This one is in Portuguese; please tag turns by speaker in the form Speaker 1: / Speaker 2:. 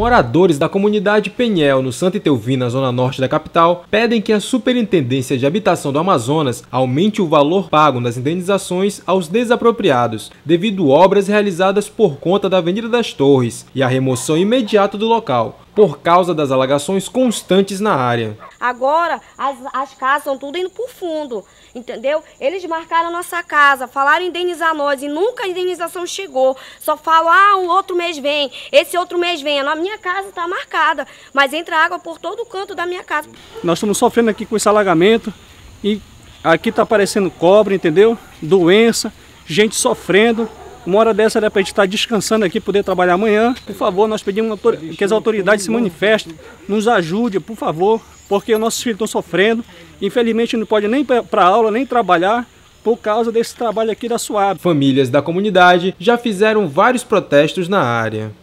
Speaker 1: Moradores da comunidade Penhel, no Santa Etelvina, zona norte da capital, pedem que a Superintendência de Habitação do Amazonas aumente o valor pago nas indenizações aos desapropriados, devido obras realizadas por conta da Avenida das Torres e a remoção imediata do local por causa das alagações constantes na área.
Speaker 2: Agora as, as casas estão tudo indo para o fundo, entendeu? Eles marcaram nossa casa, falaram indenizar nós e nunca a indenização chegou. Só falam, ah, um outro mês vem, esse outro mês vem. A minha casa está marcada, mas entra água por todo o canto da minha casa.
Speaker 3: Nós estamos sofrendo aqui com esse alagamento e aqui está aparecendo cobre, entendeu? Doença, gente sofrendo. Uma hora dessa era para a gente estar tá descansando aqui, poder trabalhar amanhã. Por favor, nós pedimos que as autoridades se manifestem, nos ajudem, por favor, porque nossos filhos estão sofrendo. Infelizmente não pode nem para aula, nem trabalhar por causa desse trabalho aqui da SUAB. Famílias da
Speaker 1: comunidade já fizeram vários protestos na área.